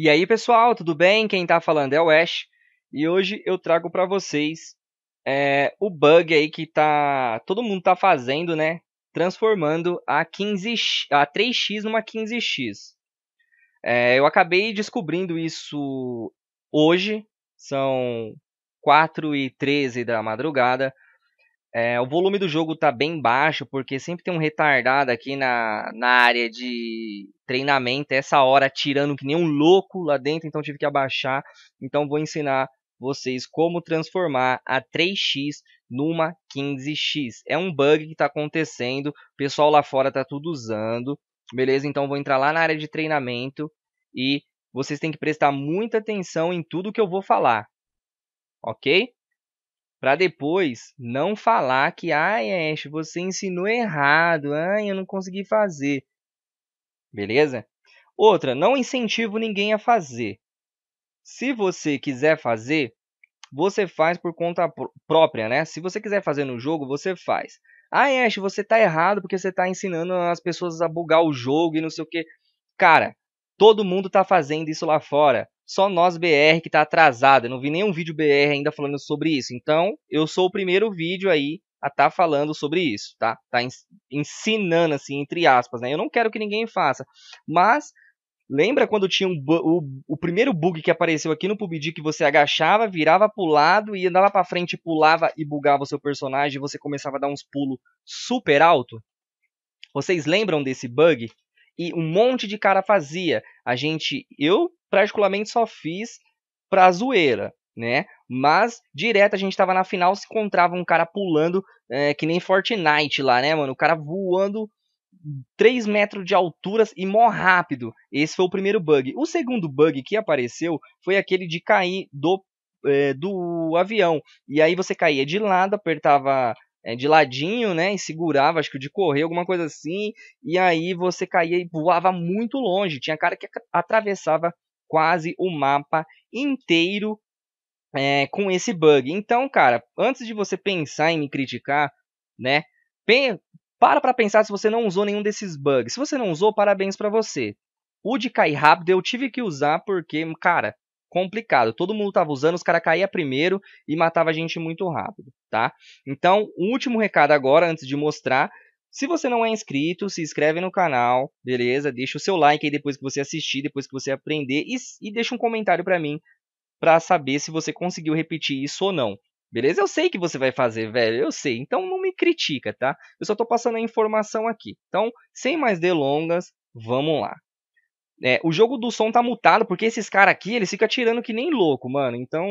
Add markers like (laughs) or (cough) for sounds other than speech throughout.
E aí, pessoal, tudo bem? Quem está falando é o Ash. E hoje eu trago para vocês é, o bug aí que tá todo mundo tá fazendo, né? Transformando a 15 a 3x numa 15x. É, eu acabei descobrindo isso hoje, são 4 e 13 da madrugada. É, o volume do jogo tá bem baixo, porque sempre tem um retardado aqui na, na área de treinamento, essa hora tirando que nem um louco lá dentro, então tive que abaixar. Então vou ensinar vocês como transformar a 3x numa 15x. É um bug que está acontecendo, o pessoal lá fora tá tudo usando. Beleza? Então vou entrar lá na área de treinamento e vocês têm que prestar muita atenção em tudo que eu vou falar. OK? para depois não falar que, ai, Ash, você ensinou errado, ai, eu não consegui fazer. Beleza? Outra, não incentivo ninguém a fazer. Se você quiser fazer, você faz por conta própria, né? Se você quiser fazer no jogo, você faz. Ah, Ash, você tá errado porque você tá ensinando as pessoas a bugar o jogo e não sei o que. Cara, todo mundo tá fazendo isso lá fora só nós BR que tá atrasado. Eu não vi nenhum vídeo BR ainda falando sobre isso. Então, eu sou o primeiro vídeo aí a tá falando sobre isso, tá? Tá ensinando, assim, entre aspas, né? Eu não quero que ninguém faça. Mas, lembra quando tinha um o, o, primeiro bug que apareceu aqui no PUBG que você agachava, virava pro lado e andava pra frente, pulava e bugava o seu personagem e você começava a dar uns pulos super alto? Vocês lembram desse bug? E um monte de cara fazia. A gente, eu particularmente só fiz pra zoeira, né? Mas direto a gente tava na final, se encontrava um cara pulando é, que nem Fortnite lá, né, mano? O cara voando 3 metros de alturas e mó rápido. Esse foi o primeiro bug. O segundo bug que apareceu foi aquele de cair do, é, do avião. E aí você caía de lado, apertava é, de ladinho, né? E segurava, acho que de correr, alguma coisa assim. E aí você caía e voava muito longe. Tinha cara que atravessava quase o mapa inteiro é, com esse bug. Então, cara, antes de você pensar em me criticar, né? Para para pensar se você não usou nenhum desses bugs. Se você não usou, parabéns para você. O de cair rápido eu tive que usar porque, cara, complicado. Todo mundo tava usando, os caras caíam primeiro e matava a gente muito rápido, tá? Então, o último recado agora, antes de mostrar, se você não é inscrito, se inscreve no canal, beleza? Deixa o seu like aí depois que você assistir, depois que você aprender e, e deixa um comentário para mim para saber se você conseguiu repetir isso ou não. Beleza? Eu sei que você vai fazer, velho, eu sei. Então não me critica, tá? Eu só tô passando a informação aqui. Então, sem mais delongas, vamos lá. É, o jogo do som tá mutado, porque esses caras aqui, eles ficam atirando que nem louco, mano. Então,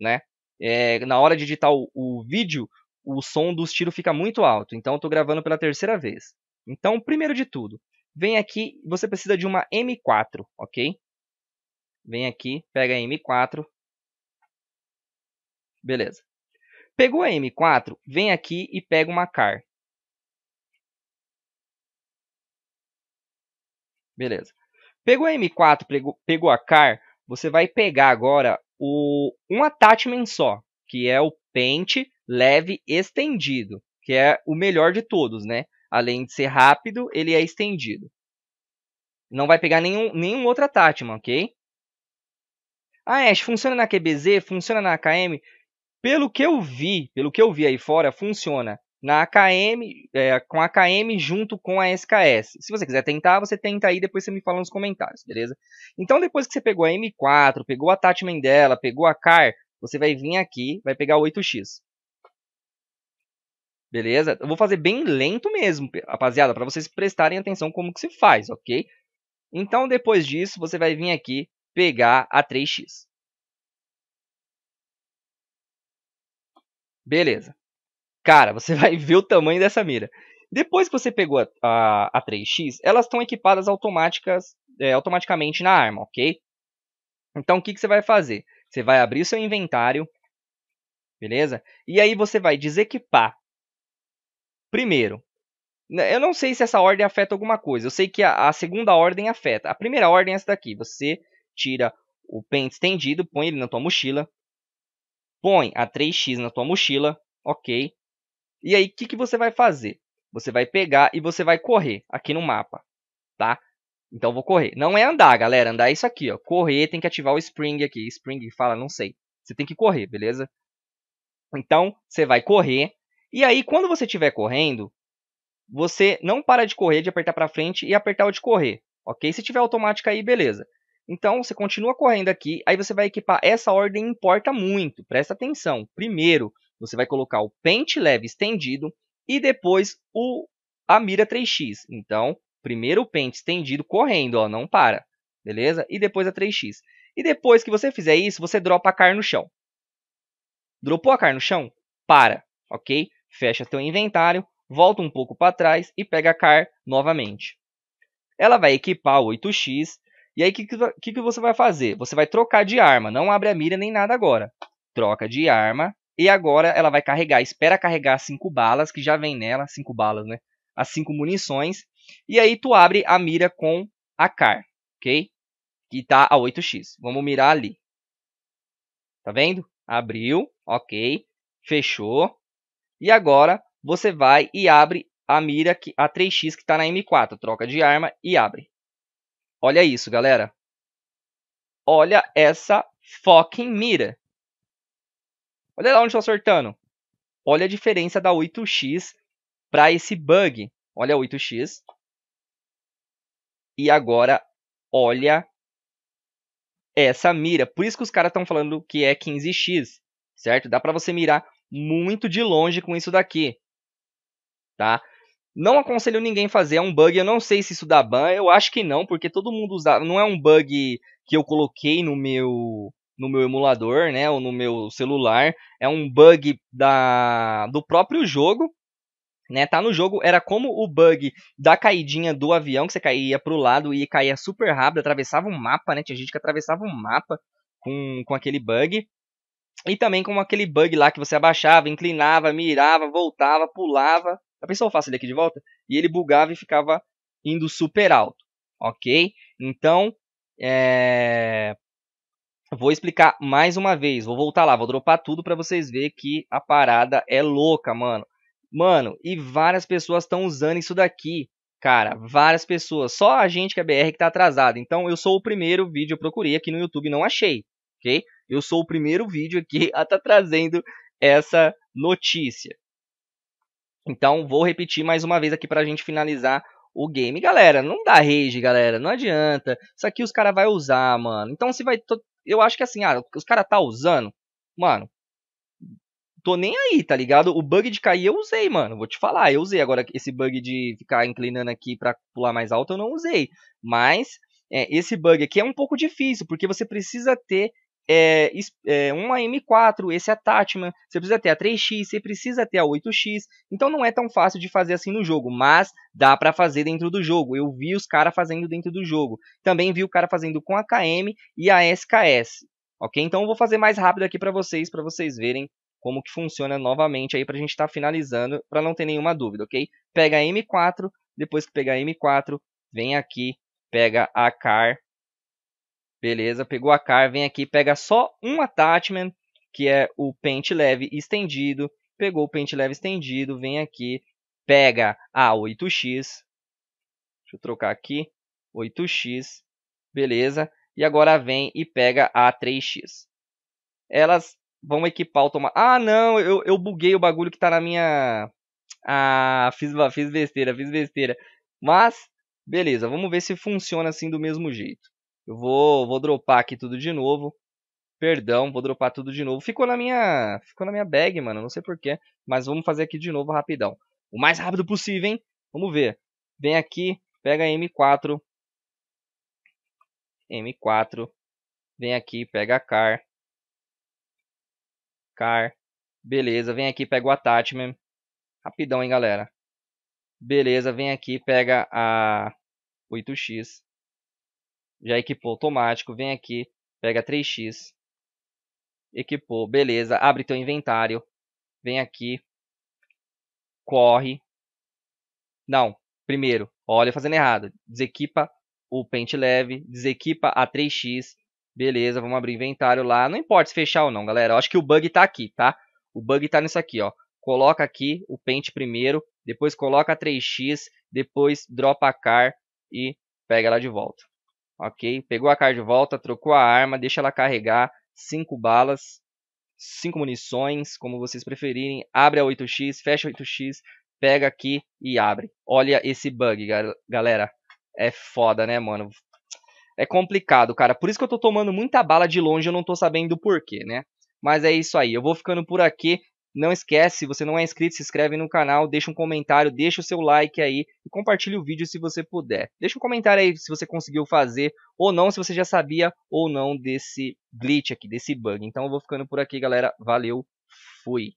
né? É, na hora de editar o, o vídeo, o som dos tiros fica muito alto. Então eu tô gravando pela terceira vez. Então, primeiro de tudo, vem aqui, você precisa de uma M4, ok? Vem aqui, pega a M4. Beleza. Pegou a M4, vem aqui e pega uma CAR. Beleza. Pegou a M4, pegou, pegou a CAR, você vai pegar agora o, um attachment só, que é o pente leve estendido, que é o melhor de todos, né? Além de ser rápido, ele é estendido. Não vai pegar nenhum, nenhum outro Atachman, ok? Ah, Ash, funciona na QBZ? Funciona na AKM? Pelo que eu vi, pelo que eu vi aí fora, funciona na AKM, é, com a AKM junto com a SKS. Se você quiser tentar, você tenta aí, depois você me fala nos comentários, beleza? Então, depois que você pegou a M4, pegou a attachment dela, pegou a CAR, você vai vir aqui, vai pegar o 8X. Beleza? Eu vou fazer bem lento mesmo, rapaziada, para vocês prestarem atenção como que se faz, ok? Então, depois disso, você vai vir aqui pegar a 3x. Beleza. Cara, você (laughs) vai ver o tamanho dessa mira. Depois que você pegou a, a, a 3x, elas estão equipadas automáticas, é, automaticamente na arma, ok? Então, o que, que você vai fazer? Você vai abrir o seu inventário, beleza? E aí você vai desequipar Primeiro, né, eu não sei se essa ordem afeta alguma coisa. Eu sei que a, a segunda ordem afeta. A primeira ordem é essa daqui. Você tira o pente estendido, põe ele na tua mochila. Põe a 3x na tua mochila, ok. E aí, o que, que você vai fazer? Você vai pegar e você vai correr aqui no mapa, tá? Então, vou correr. Não é andar, galera. Andar é isso aqui, ó. Correr, tem que ativar o spring aqui. Spring fala, não sei. Você tem que correr, beleza? Então, você vai correr. E aí, quando você estiver correndo, você não para de correr, de apertar para frente e apertar o de correr, ok? Se tiver automática aí, beleza. Então, você continua correndo aqui, aí você vai equipar. Essa ordem importa muito, presta atenção. Primeiro, você vai colocar o pente leve estendido e depois o, a mira 3x. Então, primeiro o pente estendido correndo, ó, não para, beleza? E depois a 3x. E depois que você fizer isso, você dropa a car no chão. Dropou a car no chão? Para, ok? fecha seu inventário, volta um pouco para trás e pega a Car novamente. Ela vai equipar o 8X, e aí o que, que, que você vai fazer? Você vai trocar de arma, não abre a mira nem nada agora. Troca de arma, e agora ela vai carregar, espera carregar 5 balas, que já vem nela, 5 balas, né? As 5 munições, e aí tu abre a mira com a Car, ok? Que tá a 8x. Vamos mirar ali. Tá vendo? Abriu, ok. Fechou. E agora você vai e abre a mira que, a 3x que está na M4. Troca de arma e abre. Olha isso, galera. Olha essa fucking mira. Olha lá onde estou acertando. Olha a diferença da 8x para esse bug. Olha a 8x. E agora, olha essa mira. Por isso que os caras estão falando que é 15x, certo? Dá para você mirar muito de longe com isso daqui, tá? Não aconselho ninguém fazer, é um bug, eu não sei se isso dá ban, eu acho que não, porque todo mundo usa, não é um bug que eu coloquei no meu no meu emulador, né, ou no meu celular, é um bug da do próprio jogo, né, tá no jogo, era como o bug da caidinha do avião, que você caía pro lado e caía super rápido, atravessava um mapa, né, tinha gente que atravessava um mapa com, com aquele bug, e também com aquele bug lá que você abaixava, inclinava, mirava, voltava, pulava. A pessoa faça ele aqui de volta e ele bugava e ficava indo super alto, ok? Então, é... vou explicar mais uma vez, vou voltar lá, vou dropar tudo para vocês verem que a parada é louca, mano. Mano, e várias pessoas estão usando isso daqui, cara, várias pessoas. Só a gente que é BR que tá atrasado. Então, eu sou o primeiro vídeo que eu procurei aqui no YouTube, não achei, ok? Eu sou o primeiro vídeo aqui (laughs) a estar tá trazendo essa notícia. Então, vou repetir mais uma vez aqui para a gente finalizar o game. Galera, não dá rage, galera. Não adianta. Isso aqui os caras vão usar, mano. Então, se vai... Eu acho que assim, ah, os caras tá usando... Mano, tô nem aí, tá ligado? O bug de cair eu usei, mano. Vou te falar, eu usei. Agora, esse bug de ficar inclinando aqui pra pular mais alto, eu não usei. Mas, é, esse bug aqui é um pouco difícil, porque você precisa ter é, é, uma M4, esse é attachment, você precisa ter a 3x, você precisa ter a 8x, então não é tão fácil de fazer assim no jogo, mas dá para fazer dentro do jogo. Eu vi os caras fazendo dentro do jogo, também vi o cara fazendo com a KM e a SKS, ok? Então eu vou fazer mais rápido aqui para vocês, para vocês verem como que funciona novamente aí para a gente estar tá finalizando, para não ter nenhuma dúvida, ok? Pega a M4, depois que pegar a M4, vem aqui, pega a CAR Beleza, pegou a car, vem aqui, pega só um attachment, que é o pente leve estendido. Pegou o pente leve estendido, vem aqui, pega a 8X. Deixa eu trocar aqui, 8X, beleza. E agora vem e pega a 3X. Elas vão equipar automaticamente. Ah, não, eu, eu buguei o bagulho que tá na minha... Ah, fiz, fiz besteira, fiz besteira. Mas, beleza, vamos ver se funciona assim do mesmo jeito. Eu vou, vou dropar aqui tudo de novo. Perdão, vou dropar tudo de novo. Ficou na minha, ficou na minha bag, mano, não sei porquê. Mas vamos fazer aqui de novo rapidão. O mais rápido possível, hein? Vamos ver. Vem aqui, pega a M4. M4. Vem aqui, pega a car. Car. Beleza, vem aqui, pega o attachment. Rapidão, hein, galera. Beleza, vem aqui, pega a 8x. Já equipou automático. Vem aqui. Pega 3x. Equipou. Beleza. Abre teu inventário. Vem aqui. Corre. Não. Primeiro. Olha fazendo errado. Desequipa o pente leve. Desequipa a 3x. Beleza. Vamos abrir inventário lá. Não importa se fechar ou não, galera. Eu acho que o bug tá aqui, tá? O bug tá nisso aqui, ó. Coloca aqui o pente primeiro. Depois coloca a 3x. Depois dropa a car. E pega ela de volta. Ok, pegou a carta de volta, trocou a arma, deixa ela carregar 5 balas, 5 munições, como vocês preferirem. Abre a 8x, fecha a 8x, pega aqui e abre. Olha esse bug, galera. É foda, né, mano? É complicado, cara. Por isso que eu tô tomando muita bala de longe, eu não tô sabendo o porquê, né? Mas é isso aí. Eu vou ficando por aqui. Não esquece, se você não é inscrito, se inscreve no canal, deixa um comentário, deixa o seu like aí e compartilha o vídeo se você puder. Deixa um comentário aí se você conseguiu fazer ou não, se você já sabia ou não desse glitch aqui, desse bug. Então eu vou ficando por aqui, galera. Valeu, fui!